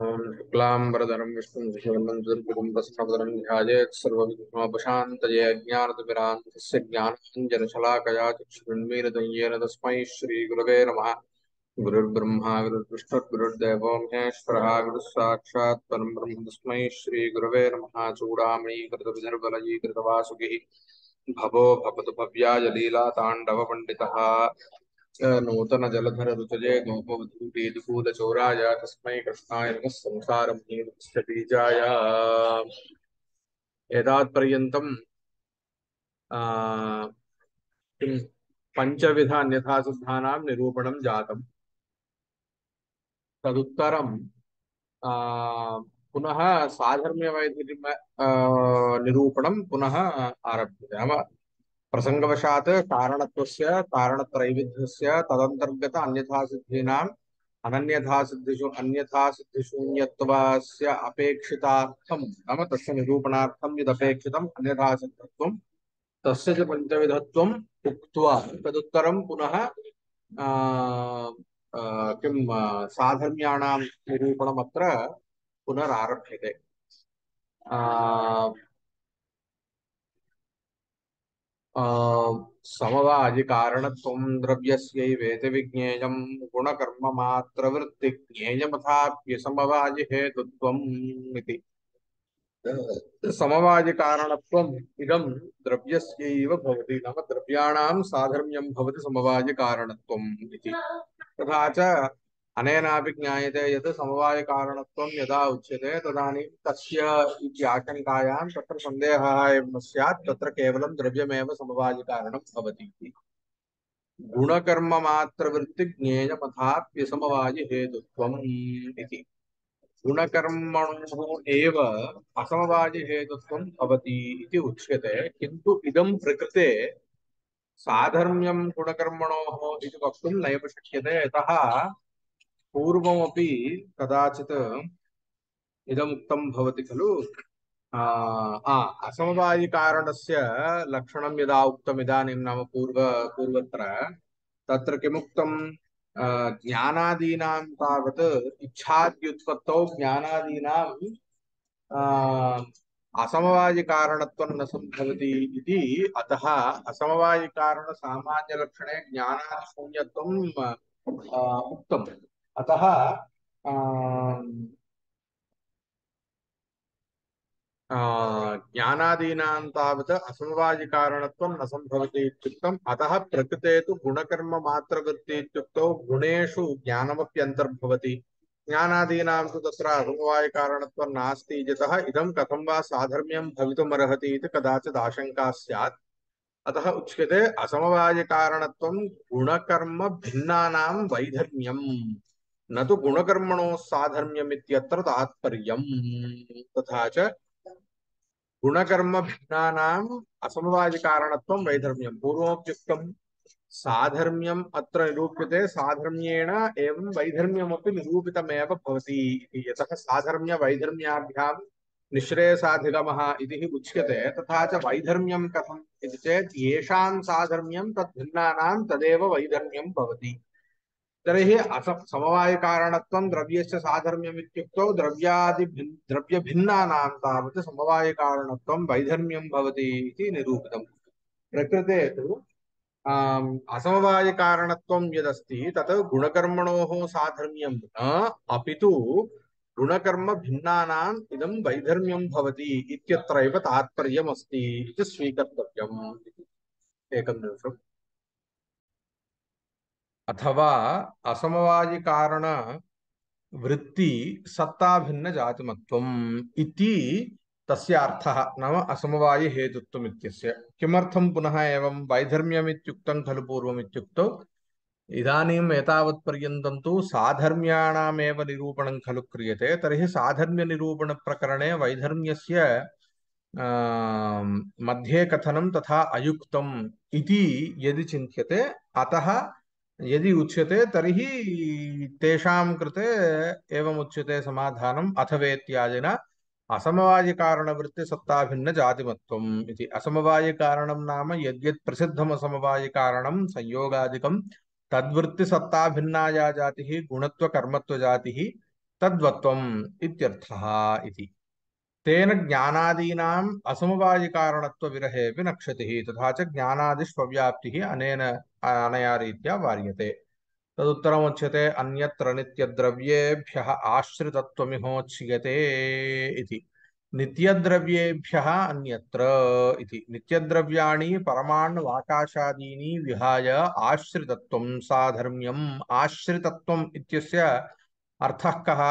शुक्लां वरदरं विष्णुं शिवनं दुर्गुं ध्यायेत् सर्वविघ्नोपशान्तये अज्ञानतिमिरान्तस्य ज्ञानाञ्जनशलाकया तस्मै श्रीगुरवे नमः गुरुर्ब्रह्मा गुरुर्विष्णुर्गुरुर्देवो महेश्वरः गुरुस्साक्षात् परं ब्रह्म तस्मै श्रीगुरवे नमः चूडामणीकृतविधर्बलयीकृतवासुकिः भवो भवतु भव्याय लीलाताण्डवपण्डितः नूतन जलधररुचये गोपवधूटीदूलचोराय तस्मै कृष्णाय नमः संसारं हीनस्य बीजाय एतावत्पर्यन्तं पञ्चविध अन्यथासिद्धानां निरूपणं जातम् तदुत्तरं पुनः साधर्म्यवैधर्म निरूपणं पुनः आरभ्यते नाम प्रसंगवशात कारण कारणत्रैविध्यस्य तदंतर्गत अन्यथा सिद्धीनां अनन्यथा सिद्धिषु अन्यथा सिद्धिशून्यत्वस्य अपेक्षितार्थं नाम तस्य निरूपणार्थं यदपेक्षितम् अन्यथा सिद्धत्वं तस्य च पञ्चविधत्वम् उक्त्वा तदुत्तरं पुनः किं साधर्म्याणां निरूपणमत्र पुनरारभ्यते विज्ञेय समवाजिकारणत्वं द्रव्यस्यैवेति विज्ञेयं गुणकर्ममात्रवृत्तिज्ञेयमथाप्यसमवाजिहेतुत्वम् इति समवाजिकारणत्वम् इदं द्रव्यस्यैव भवति नाम द्रव्याण साधर्म्यम भवति समवाजिकारणत्वम् इति तथा अनेनापि ज्ञायते यत् समवायकारणत्वं यदा उच्यते तदानीं तस्य इति आशङ्कायां तत्र सन्देहः एव न स्यात् तत्र केवलं द्रव्यमेव समवायकारणं भवति इति गुणकर्ममात्रवृत्तिज्ञेयमथाप्यसमवायिहेतुत्वम् इति गुणकर्मणुः एव असमवायिहेतुत्वं भवति इति उच्यते किन्तु इदं प्रकृते साधर्म्यं गुणकर्मणोः इति वक्तुं नैव शक्यते यतः पूर्वमपि कदाचित् इदमुक्तं भवति खलु असमवायिकारणस्य लक्षणं यदा उक्तम् इदानीं नाम पूर्व पूर्वत्र तत्र किमुक्तं ज्ञानादीनां तावत् इच्छाद्युत्पत्तौ ज्ञानादीनां असमवायिकारणत्वं न सम्भवति इति अतः असमवायिकारणसामान्यलक्षणे ज्ञानादिशून्यत्वम् उक्तम् अतः ज्ञानादीनां तावत् कारण न संभवती अतः प्रकृते तो गुणकर्म इत्युक्तौ गुणेशु ज्ञानमप्यंतर्भवती ज्ञादीना ज्ञानादीनां तु तत्र इदम कथम इत्यतः साधर्म्यम कथं कदाचि आशंका भवितुमर्हति अतः उच्य आशङ्का स्यात् अतः उच्यते न तो गुणकर्मणो साधर्म्यम तात्पर्य तथा च भिन्ना असमवाज कारण वैधर्म्यम साधर्म्यम् साधर्म्यम निरूप्यते साधर्म्येण एवं वैधर्म्यम निरूपित भवति यतः साधर्म्यवैधर्म्याभ्यां निःश्रेयसाधिगमः उच्य है उच्यते तथा च वैधर्म्यं कथम चेत यम येषां साधर्म्यं तदेव वैधर्म्यं तरी अस कारण द्रव्य से द्रव्यादि द्रव्य भिन्ना समवाय कारणत्व वैधर्म्यम भवती निरूपित प्रकृते तो असमवाय कारण यदस्ति तत् गुणकर्मणोः साधर्म्यं न अपितु गुणकर्म भिन्नानाम् इदं वैधर्म्यं भवति इत्यत्रैव तात्पर्यमस्ति इति अथवा असमवाय कारण वृत्ति सत्ता भिन्न जातिमत्वम इति तस्य अर्थः नाम असमवाय हेतुत्व इत्यस्य किमर्थं पुनः एवं वैधर्म्यम् इत्युक्तं खलु पूर्वम् इत्युक्तौ इदानीम् एतावत्पर्यन्तं तु साधर्म्याणामेव निरूपणं खलु क्रियते तर्हि साधर्म्यनिरूपणप्रकरणे वैधर्म्यस्य मध्ये कथनं तथा अयुक्तम् इति यदि चिन्त्यते अतः यदि उच्यते तर्हि तेषां कृते एवम् उच्यते समाधानम् अथवेत्यादिन असमवायिकारणवृत्तिसत्ताभिन्नजातिमत्वम् इति असमवायिकारणं नाम यद्यत् प्रसिद्धम् असमवायिकारणं संयोगादिकं तद्वृत्तिसत्ताभिन्नाया जातिः गुणत्वकर्मत्वजातिः तद्वत्त्वम् इत्यर्थः इति तेन ज्ञानादीनाम् असमवायिकारणत्वविरहेऽपि न क्षतिः तथा च ज्ञानादिष्वव्याप्तिः अनेन अनया रीत्या वार्यते तदुत्तरमुच्यते अन्यत्र नित्यद्रव्येभ्यः आश्रितत्वमिहोच्यते इति नित्यद्रव्येभ्यः अन्यत्र इति नित्यद्रव्याणि परमाण्वाकाशादीनि विहाय आश्रितत्वं साधर्म्यम् आश्रितत्वम् इत्यस्य अर्थः कः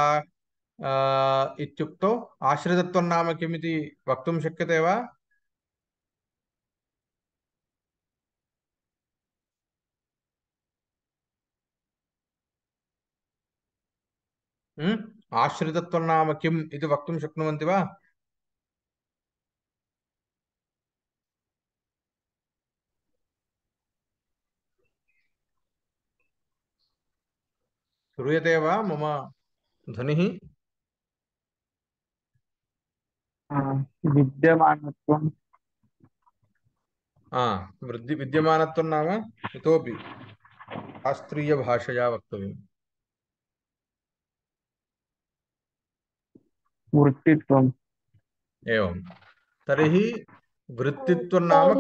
इत्युक्तौ आश्रितत्वं नाम किमिति वक्तुं शक्यते वा ఆశ్రితత్వం నామ కిం ఇది వక్తుం శక్నువంతి వా श्रूयते वा मम ध्वनिः विद्यमानत्वं वृद्धि विद्यमानत्वं नाम इतोपि शास्त्रीयभाषया वक्तव्यम् वृत्तित्वम् एवं तर्हि वृत्तित्वं नाम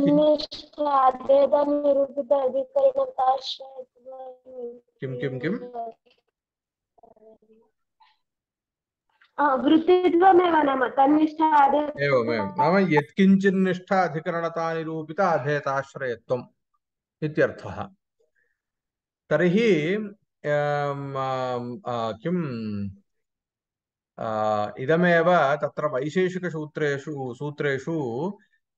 किं किं किम् एवमेवं नाम यत्किञ्चिन्निष्ठा अधिकरणता अधेताश्रयत्वम् इत्यर्थः तर्हि किम् इदमेव तत्र वैशेषिकसूत्रेषु सूत्रेषु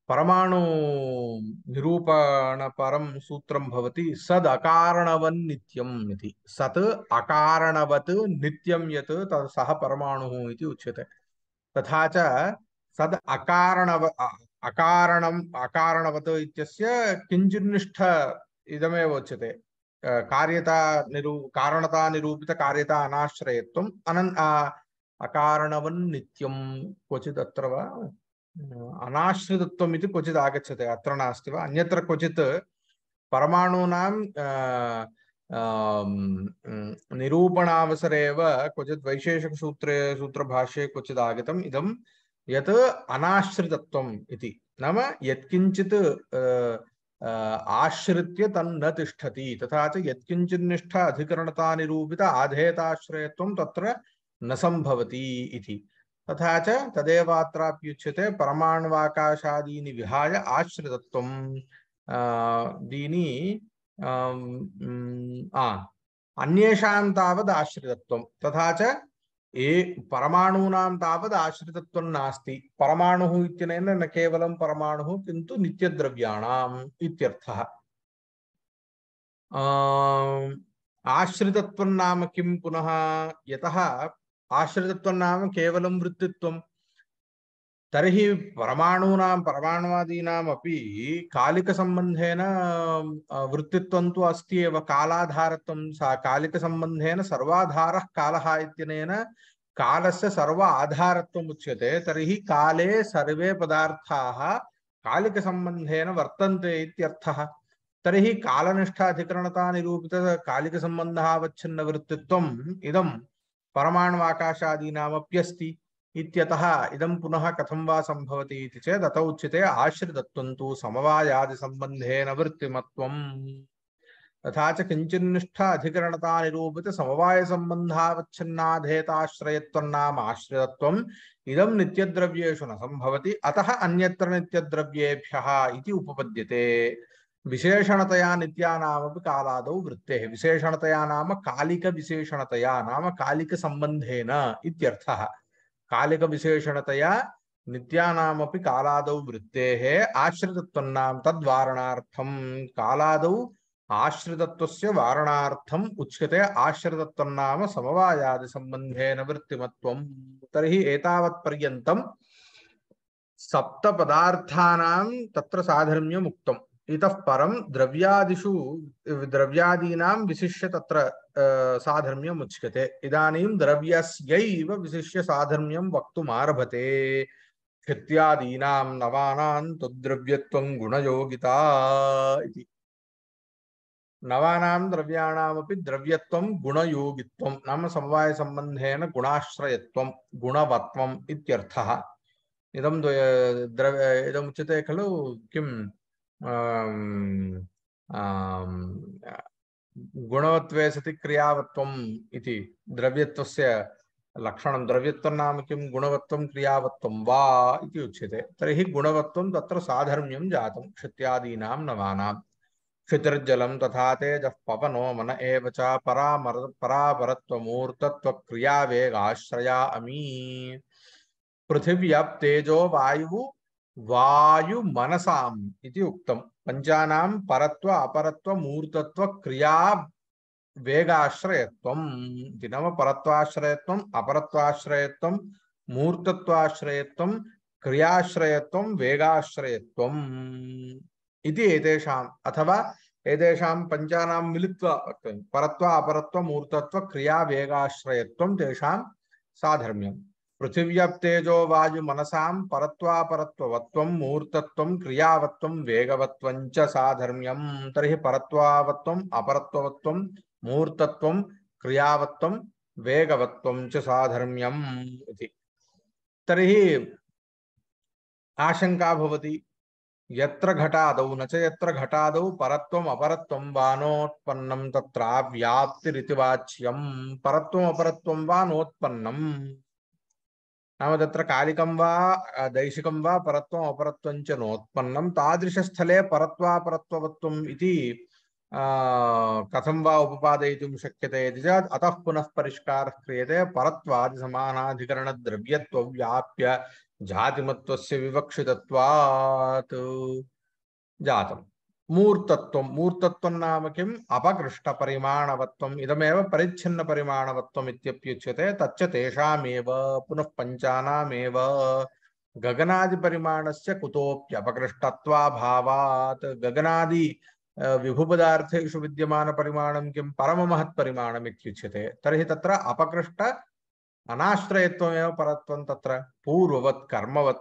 परमाणुनिरूपणपरं सूत्रं भवति सद् अकारणवन्नित्यम् इति सत् अकारणवत् नित्यं यत् तद् सः परमाणुः इति उच्यते तथा च सद् अकारणव अकारणम् अकारणवत् इत्यस्य किञ्चिन्निष्ठ इदमेव उच्यते कार्यता निरू कारणता निरूपितकार्यता अनाश्रयत्वम् अनन् अकारणवन् नित्यं क्वचित् अत्र वा अनाश्रितत्वम् इति क्वचित् आगच्छति अत्र नास्ति वा अन्यत्र क्वचित् परमाणूनां निरूपणावसरे एव क्वचित् वैशेषिकसूत्रे सूत्रभाष्ये क्वचित् आगतम् इदं यत् अनाश्रितत्वम् नाम यत्किञ्चित् आश्रित्य तिषति तथा च अकता निष्ठा त्र न संभवती इति तथा च तदेवात्राप्युच्यते परमाण्वाकाशादीनि विहाय आश्रितत्वं दीनि अन्येषां तावद् तथा च ये परमाणूनां तावद् आश्रितत्वं नास्ति परमाणुः न केवलं परमाणु किंतु नित्यद्रव्याणाम् इत्यर्थः आश्रितत्वं नाम किं पुनः यतः आश्रितत्वं नाम केवलं वृत्तित्वं तर्हि परमाणूनां परमाणुवादीनाम् अपि कालिकसम्बन्धेन वृत्तित्वं तु अस्ति एव कालाधारत्वं सा कालिकसम्बन्धेन सर्वाधारः कालः इत्यनेन सर्व आधारत्वम् उच्यते तर्हि काले सर्वे पदार्थाः कालिकसम्बन्धेन वर्तन्ते इत्यर्थः तर्हि कालनिष्ठाधिकरणता निरूपितकालिकसम्बन्धः अवच्छिन्नवृत्तित्वम् इदं परमाण्वाकाशादीनामप्यस्ति इत्यतः इदं पुनः कथं वा सम्भवति इति चेत् अत उच्यते आश्रितत्वं तु समवायादिसम्बन्धेन वृत्तिमत्वम् तथा च किञ्चिन्निष्ठ अधिकरणता निरूपित समवायसम्बन्धावच्छिन्नाधेताश्रयत्वन्नाम आश्रितत्वम् इदं नित्यद्रव्येषु न सम्भवति अतः अन्यत्र नित्यद्रव्येभ्यः इति उपपद्यते विशेषणतया नित्यानामपि कालादौ वृत्तेः विशेषणतया नाम कालिकविशेषणतया नाम कालिकसम्बन्धेन इत्यर्थः कालिकविशेषणतया नित्यानामपि कालाद वृत्तेः आश्रितत्वन्नाम तद्वारणार्थं कालादौ आश्रितत्वस्य वारणार्थम् उच्यते आश्रितत्वन्नाम समवायादिसम्बन्धेन वृत्तिमत्वं तर्हि एतावत्पर्यन्तं सप्तपदार्थानां तत्र साधर्म्यमुक्तम् इतः परं द्रव्यादिषु द्रव्यादीनां विशिष्य तत्र साधर्म्यम् उच्यते इदानीं द्रव्यस्यैव विशिष्य साधर्म्यं वक्त आरभते क्षित्यादीनां नवानां तद्द्रव्यत्वं गुणयोगिता इति नवानां द्रव्याणामपि द्रव्यत्वं गुणयोगित्वं नाम समवायसम्बन्धेन गुणाश्रयत्वं गुणवत्वम् इत्यर्थः इदं द्वय द्रव्य इदमुच्यते खलु किं um, um, गुणवत्वे सति क्रियावत्वम् इति द्रव्यत्वस्य लक्षणं द्रव्यत्वं नाम किं गुणवत्वं क्रियावत्वं वा इति उच्यते तर्हि गुणवत्वं तत्र साधर्म्यं जातं क्षित्यादीनां नवानां क्षितिर्जलं तथा तेजः पवनो मन एव च परामर परापरत्वमूर्तत्वक्रियावेगाश्रया अमी पृथिव्यप्तेजो वायुः வாயு மனசாம் இது உக்தம் பஞ்சானாம் பரத்வ அபரத்வ மூர்த்தத்வ கிரியா வேகாசிரயத்துவம் தினம பரத்வாசிரயத்துவம் அபரத்வாசிரயத்துவம் மூர்த்தத்வாசிரயத்துவம் கிரியாசிரயத்துவம் வேகாசிரயத்துவம் இது ஏதேஷாம் அத்தவா ஏதேஷாம் பஞ்சானாம் மிலித்வா பரத்வ அபரத்வ மூர்த்தத்வ கிரியா வேகாசிரயத்துவம் தேஷாம் சாதர்மியம் पृथिव्यप्तेजो वायु मनसाम परत्वापरत्ववत्व मूर्तत्व क्रियावत्व वेगवत्व साधर्म्यम तरी परत्वावत्व अपरत्ववत्व मूर्तत्व क्रियावत्व वेगवत्व साधर्म्यम तरी आशंका भवति यत्र घटादौ न च यत्र घटादौ परत्वम् अपरत्वं वा नोत्पन्नं तत्राव्याप्तिरिति वाच्यं परत्वम् अपरत्वं वा नाम तत्र कालिकं वा दैशिकं वा परत्वम् अपरत्वं च नोत्पन्नं तादृशस्थले परत्वापरत्ववत्वम् इति कथं वा उपपादयितुं शक्यते इति चेत् अतः पुनः परिष्कारः क्रियते परत्वादिसमानाधिकरणद्रव्यत्वव्याप्य जातिमत्वस्य विवक्षितत्वात् जातम् मूर्तत्वं मूर्तत्वं नाम किम् अपकृष्टपरिमाणवत्वम् इदमेव परिच्छिन्नपरिमाणवत्वम् इत्यप्युच्यते तच्च तेषामेव पुनः पञ्चानामेव गगनादिपरिमाणस्य कुतोऽप्यपकृष्टत्वाभावात् गगनादि विभुपदार्थेषु विद्यमानपरिमाणं किं परममहत्परिमाणम् इत्युच्यते तर्हि तत्र अपकृष्ट अनाश्रयत्व परत्वं तत्र पूर्ववत् कर्म द्रव्यत्व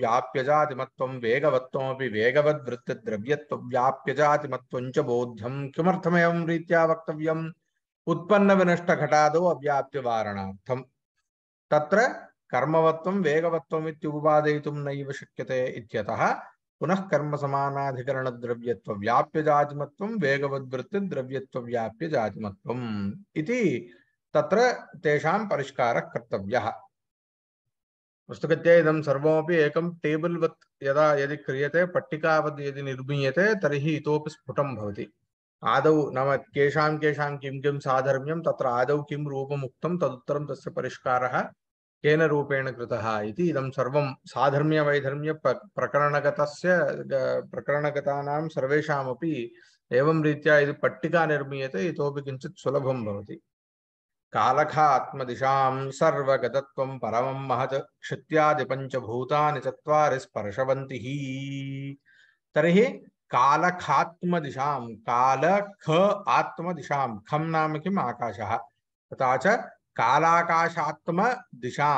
व्याप्य कर्मवत्त्वं कर्मसमानाधिकरणद्रव्यत्वव्याप्यजातिमत्वं वेगवत्त्वमपि वेगवद्वृत्तिद्रव्यत्वव्याप्यजातिमत्वं च बोध्यं किमर्थमेवं रीत्या वक्तव्यम् अव्याप्य अव्याप्यवारणार्थं तत्र कर्मवत्त्वं वेगवत्त्वम् इत्युपादयितुं नैव शक्यते इत्यतः पुनः कर्म द्रव्यत्व द्रव्यत्व व्याप्य कर्मसमानाधिकरणद्रव्यत्वव्याप्यजातिमत्वं वेगवद्वृत्तिद्रव्यत्वव्याप्यजातिमत्वम् इति तत्र तेषां परिष्कारः कर्तव्यः पुस्तकस्य इदं सर्वमपि एकं टेबल् वत् यदा यदि क्रियते पट्टिकावद् यदि निर्मीयते तर्हि इतोपि स्फुटं भवति आदौ नाम केषां केषां किं किं साधर्म्यं तत्र आदौ किं रूपमुक्तं तदुत्तरं तस्य परिष्कारः केन रूपेण कृतः इति इदं सर्वं साधर्म्यवैधर्म्य प्रकरणगतस्य प्रकरणगतानां सर्वेषामपि एवं रीत्या यदि पट्टिका निर्मीयते इतोपि किञ्चित् सुलभं भवति सर्वगतत्व परम महत महत् क्षित्यादिपञ्चभूतानि चत्वारि स्पर्शवन्ति हि तर्हि कालखात्मदिशां काल ख आत्मदिशां खम नाम किम् आकाशः तथा च कालाकाशात्मदिशां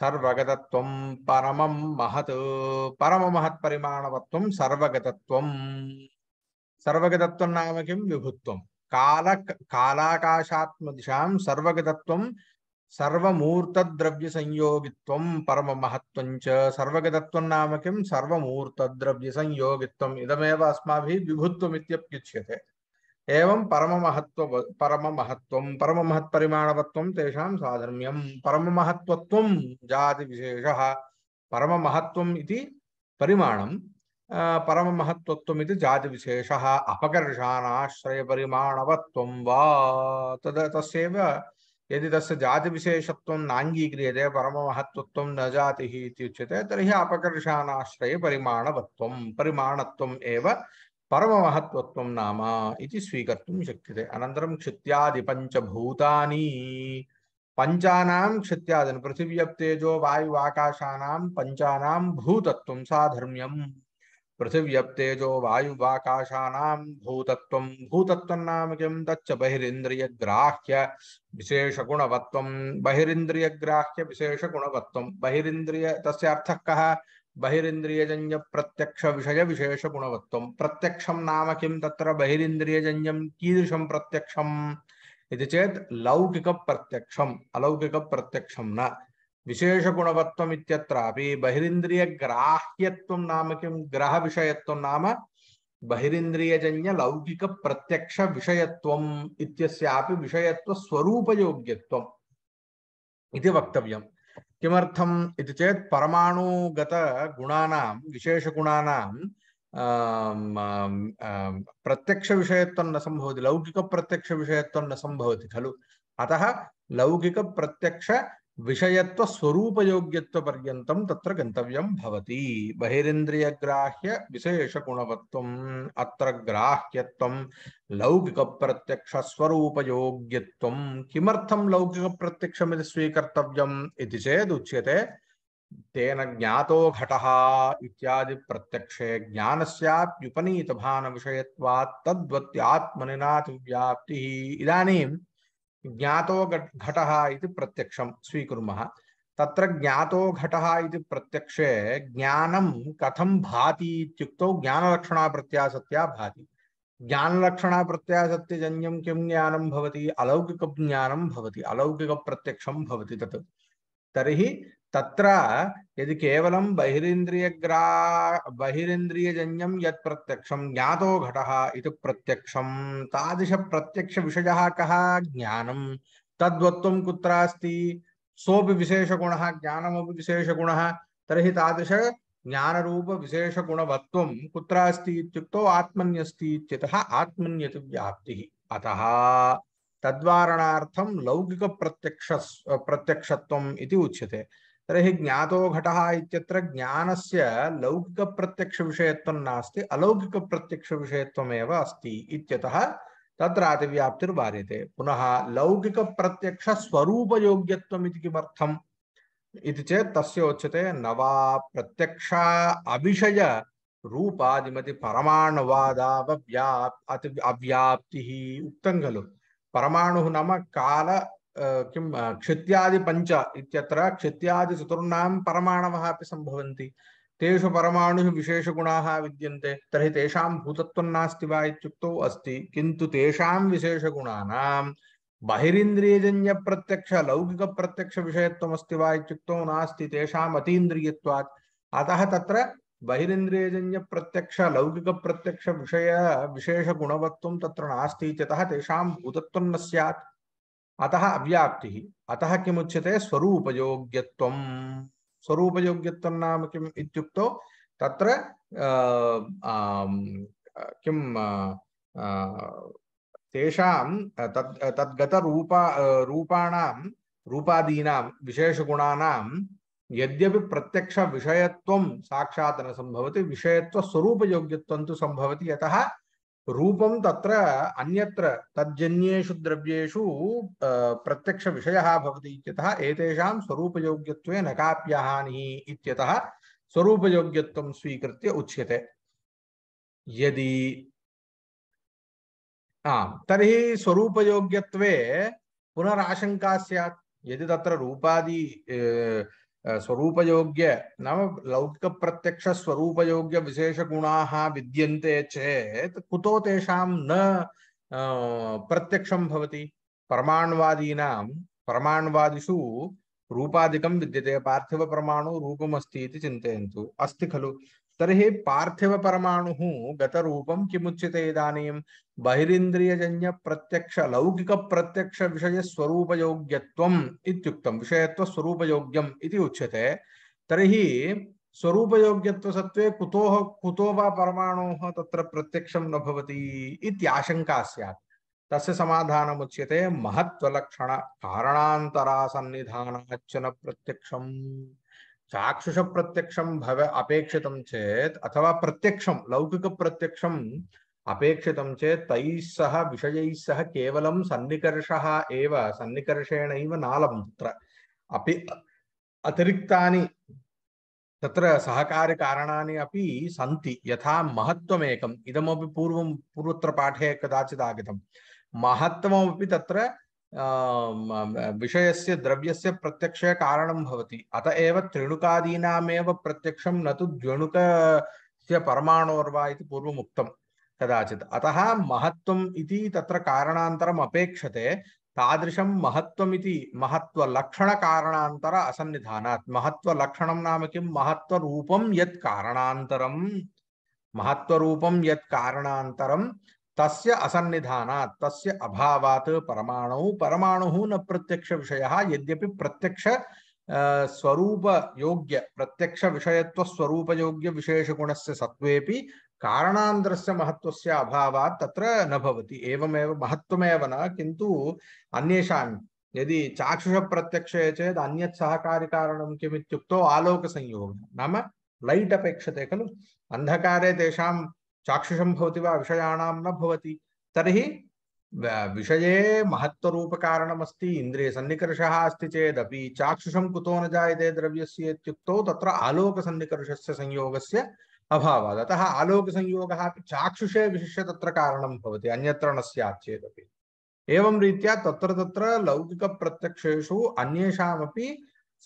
सर्वगतत्वं परमं महत् परममहत्परिमाणवत्वं सर्वगतत्व सर्वगतत्व नाम किं विभुत्वम् काल कालाकाशात्म दिशा सर्वगतत्व सर्वमूर्तद्रव्य संयोगित्व परम महत्व सर्वगतत्व नाम किं सर्वमूर्तद्रव्य संयोगित्व इदमेव अस्माभिः विभुत्वमित्यप्युच्यते एवं परम महत्व परम महत्व परम महत्परिमाणवत्व तेषां साधर्म्यं परम महत्वत्वं जाति विशेषः परम महत्वम् इति परिमाणं परम जाति परममहत्त्वत्वमिति जातिविशेषः अपकर्षाणाश्रयपरिमाणवत्वं वा तद् तस्यैव यदि तस्य जातिविशेषत्वं नाङ्गीक्रियते परममहत्त्वत्वं न जातिः इति उच्यते तर्हि अपकर्षाणाश्रयपरिमाणवत्वं परिमाणत्वम् एव परममहत्त्वत्वं नाम इति स्वीकर्तुं शक्यते अनन्तरं क्षित्यादिपञ्चभूतानि पञ्चानां क्षित्यादिन पृथिव्यप्तेजो वायु वायुवाकाशानां पञ्चानां भूतत्वं साधर्म्यम् पृथिव्यप्तेजो वायुवाकाशानां भूतत्वं भूतत्वं नाम किं तच्च बहिरिन्द्रियग्राह्य विशेषगुणवत्त्वं बहिरिन्द्रियग्राह्य विशेषगुणवत्त्वं बहिरिन्द्रिय तस्य अर्थः कः बहिरिन्द्रियजन्य प्रत्यक्ष विषय विशेष गुणवत्व प्रत्यक्षम नाम किम तत्र बहिरिन्द्रियजन्यम कीदृशम प्रत्यक्षम इति चेत् लौकिक प्रत्यक्षम अलौकिक न विशेष गुणवत्व बहिरीद्रिय ग्राह्यत्व नाम किम ग्रह विषयत्व नाम बहिरीद्रियजन्य लौकिक प्रत्यक्ष विषयत्व इत्यस्यापि विषयत्व स्वरूप योग्यत्व इति वक्तव्यम् किमर्थम् इति चेत् परमाणुगत गुणानां विशेष गुणानां प्रत्यक्ष विषयत्व न सम्भवति लौकिक प्रत्यक्ष विषयत्व न सम्भवति खलु अतः लौकिक प्रत्यक्ष विषयत्व स्वरूप योग्यत्व पर्यंतम तत्र गंतव्यम भवति बहिरेन्द्रिय ग्राह्य विशेष गुणवत्व अत्र ग्राह्यत्व लौकिक प्रत्यक्ष स्वरूप योग्यत्व किमर्थम लौकिक प्रत्यक्षम स्वीकर्तव्यम इति चेद उच्यते तेन ज्ञातो घटः इत्यादि प्रत्यक्षे ज्ञानस्याप्युपनीतभान विषयत्वात् तद्वत्यात्मनिनातिव्याप्तिः इदानीम् ज्ञातो घट इति प्रत्यक्षं स्वीकुर्मः तत्र ज्ञातो घटः इति प्रत्यक्षे ज्ञान कथम भाति ज्ञानलक्षण प्रत्यास भाति ज्ञानलक्षणाप्रत्यासत्यजन्यं किं ज्ञान भवति अलौकिक भवति अलौकिकप्रत्यक्षं भवति तत् तरी तत्र यदि केवलं बहिरिन्द्रियग्रा बहिरिन्द्रियजन्यं यत् प्रत्यक्षं ज्ञातो घटः इति प्रत्यक्षं तादृशप्रत्यक्षविषयः कः ज्ञानं तद्वत्त्वं कुत्र अस्ति सोऽपि विशेषगुणः ज्ञानमपि विशेषगुणः तर्हि तादृश ज्ञानरूपविशेषगुणवत्त्वं कुत्र अस्ति इत्युक्तौ आत्मन्यस्ति इत्यतः आत्मन्यतिव्याप्तिः अतः तद्वारणार्थं लौकिकप्रत्यक्ष प्रत्यक्षत्वम् इति उच्यते तर्हि ज्ञातो घटः इत्यत्र ज्ञानस्य लौकिकप्रत्यक्षविषयत्वं नास्ति अलौकिकप्रत्यक्षविषयत्वमेव अस्ति इत्यतः तत्र अतिव्याप्तिर्वार्यते पुनः लौकिकप्रत्यक्षस्वरूपयोग्यत्वमिति किमर्थम् इति चेत् तस्य उच्यते न वा प्रत्यक्षा अविषय रूपादिमति परमाणुवादावव्याप् अति अव्याप्तिः परमाणु खलु नाम काल किं क्षित्यादिपञ्च इत्यत्र क्षित्यादिचतुर्णां परमाणवः अपि सम्भवन्ति तेषु परमाणुः विशेषगुणाः विद्यन्ते तर्हि तेषां भूतत्वं नास्ति वा इत्युक्तौ अस्ति किन्तु तेषां विशेषगुणानां बहिरिन्द्रियजन्यप्रत्यक्षलौकिकप्रत्यक्षविषयत्वमस्ति वा इत्युक्तौ नास्ति तेषाम् अतीन्द्रियत्वात् अतः तत्र बहिरिन्द्रियजन्यप्रत्यक्षलौकिकप्रत्यक्षविषय विशेषगुणवत्वं तत्र नास्ति इत्यतः तेषां भूतत्वं न स्यात् अतः अव्याप्ति अतः कि स्वरूपयोग्यत्वं स्वरूपयोग्यत्वं नाम किम् इत्युक्तौ तत्र किं तेषां तत् तद्गतरूपा साक्षात् न सम्भवति विषयत्वस्वरूपयोग्यत्वं तो सम्भवति यतः रूपं तत्र अन्यत्र तज्जन्येषु द्रव्येषु प्रत्यक्षविषयः भवति इत्यतः एतेषां स्वरूपयोग्यत्वे न काप्यहानिः इत्यतः स्वरूपयोग्यत्वं स्वीकृत्य उच्यते यदि आम् तर्हि स्वरूपयोग्यत्वे पुनराशङ्का स्यात् यदि तत्र रूपादि स्वरूपयोग्य नाम लौकिकप्रत्यक्षस्वरूपयोग्यविशेषगुणाः विद्यन्ते चेत् कुतो तेषां न प्रत्यक्षं भवति परमाण्वादीनां परमाण्वादिषु रूपादिकं विद्यते पार्थिवप्रमाणो रूपमस्ति इति चिन्तयन्तु अस्ति खलु पार्थिव परमाणु तर्हि पार्थिवपरमाणुः गतरूपं किमुच्यते इदानीं बहिरिन्द्रियजन्यप्रत्यक्षलौकिकप्रत्यक्षविषयस्वरूपयोग्यत्वम् इत्युक्तं विषयत्वस्वरूपयोग्यम् इति उच्यते तर्हि स्वरूपयोग्यत्वसत्त्वे कुतोः कुतो वा परमाणोः तत्र प्रत्यक्षं न भवति आशंका स्यात् तस्य समाधानमुच्यते महत्त्वलक्षणकारणान्तरासन्निधानाच्च न प्रत्यक्षम् चाक्षुषप्रत्यक्षं भव अपेक्षित चेत अथवा प्रत्यक्ष लौकिकप्रत्यक्षम् अपेक्षितं चेत् तैः सह विषयैः सह केवलं सन्नीकर्षा सन्नीकर्षेण सन्निकर्षेणैव नालं तत्र अपि अतिरिक्तानि तत्र सहकार्यकारणानि अपि सन्ति यथा महत्त्वमेकम् इदमपि पूर्वं पूर्वत्र पाठे कदाचित् आगतं महत्त्वमपि तत्र विषय से द्रव्य कारणं भवति अत एव त्रिणुकादीनामेव प्रत्यक्षं न तो द्वेणुकस्य परमाणोर्वा इति पूर्वमुक्तं कदाचित् अतः महत्त्वम् इति महत्व कारणान्तरम् अपेक्षते तादृशं महत्त्वमिति महत्त्वलक्षणकारणान्तर असन्निधानात् महत्त्वलक्षणं नाम किं महत्त्वरूपं यत् कारणान्तरं महत्त्वरूपं तस्य असन्निधानात् तस्य अभावात् परमाणु परमाणु न प्रत्यक्ष विषय यद्यपि प्रत्यक्ष स्वरूप योग्य प्रत्यक्ष विषयत्व स्वरूप योग्य विशेष गुणस्य सत्वेपि कारणान्तरस्य महत्वस्य अभावात् तत्र न भवति एवमेव महत्वमेव न किन्तु अन्येषां यदि चाक्षुष प्रत्यक्ष चेत् अन्यत् सहकारिकारणं किम् इत्युक्तौ आलोकसंयोगः नाम लैट् अपेक्षते खलु अन्धकारे तेषां चाक्षुषं भवति वा विषयाणां न भवति तर्हि विषये महत्त्वरूपकारणमस्ति इन्द्रिये सन्निकर्षः अस्ति चेदपि चाक्षुषं कुतो न जायते द्रव्यस्य इत्युक्तौ तत्र आलोकसन्निकर्षस्य संयोगस्य अभावात् अतः आलोकसंयोगः अपि चाक्षुषे विशिष्य तत्र कारणं भवति अन्यत्र न स्यात् चेदपि एवं रीत्या तत्र तत्र लौकिकप्रत्यक्षेषु अन्येषामपि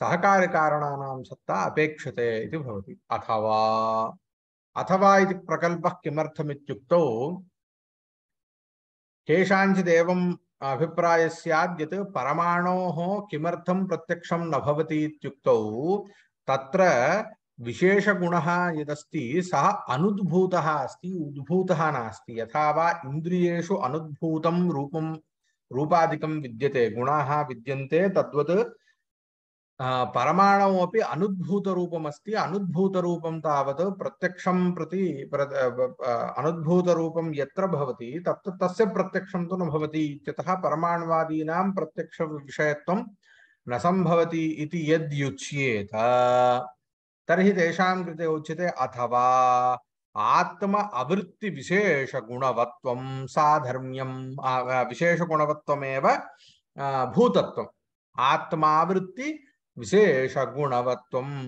सहकार्यकारणानां सत्ता अपेक्षते इति भवति अथवा अथवा इति प्रकल्पः किमर्थमित्युक्तौ केषाञ्चिदेवम् अभिप्रायः स्यात् यत् परमाणोः किमर्थं प्रत्यक्षं न भवति इत्युक्तौ तत्र विशेषगुणः यदस्ति सः अनुद्भूतः अस्ति उद्भूतः नास्ति रूपादिकं विद्यते गुणाः विद्यन्ते तद्वत् परमाणुमपि अनुद्भूतरूपमस्ति अनुद्भूतरूपं तावत् प्रत्यक्षं प्रति अनुद्भूतरूपं यत्र भवति तत् तस्य प्रत्यक्षं तु न भवति इत्यतः परमाणुवादीनां प्रत्यक्षविषयत्वं न सम्भवति यद्युच्येत तर्हि तेषां उच्यते अथवा आत्म आवृत्ति साधर्म्यम विशेष गुणवत्व भूतत्वम् आत्मावृत्ति विशेष विशेषगुणवत्वम्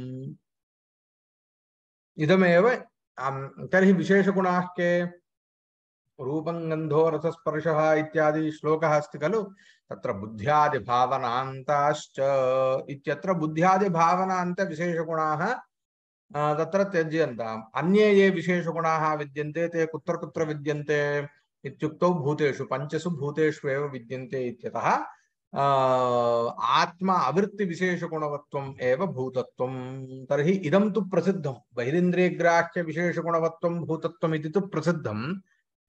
इदमेव विशेष गुण के रूपं गन्धो रसस्पर्शः इत्यादि श्लोक अस्त खलु त्र तत्र बुद्ध्यादिभावनान्ताश्च इत्यत्र बुद्ध्यादिभावनान्तविशेषगुणाः तत्र त्यज्यन्ताम् अन्ये ये विशेषगुणाः विद्यन्ते ते कुत्र कुत्र विद्यन्ते इत्युक्तौ भूतेषु पंचसु भूतेष्वेव विद्यन्ते इत्यतः आत्मा आवृत्ति विशेष गुणवत्वम भूतत्व तरी इदम तो प्रसिद्धम बहिरींद्रियग्राह्य विशेष गुणवत्वम भूतत्व तो प्रसिद्धम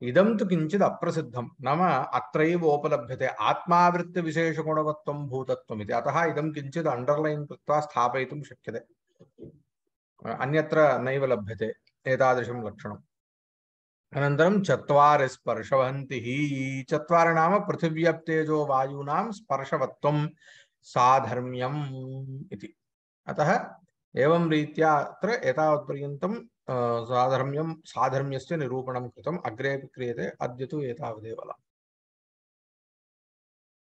इदम तो किंचित अप्रसिद्धम नाम अत्रोपलभ्यते आत्मावृत्ति विशेष गुणवत्वम भूतत्व अतः इदम किंचित अंडरलाइन कृत्वा स्थापयितुं शक्यते अन्यत्र नैव लभ्यते एतादृशं लक्षणम् अनन्तरं चत्वार स्पर्शवन्ति हि नाम पृथिव्यप्तेजो वायूना स्पर्शवत्वं साधर्म्यम् इति अतः एवं रीत्या अत्र एतावत्पर्यन्तं साधर्म्य साधर्म्यस्य निरूपणं कृतम् अग्रेपि क्रियते अद्य तु एतावदेव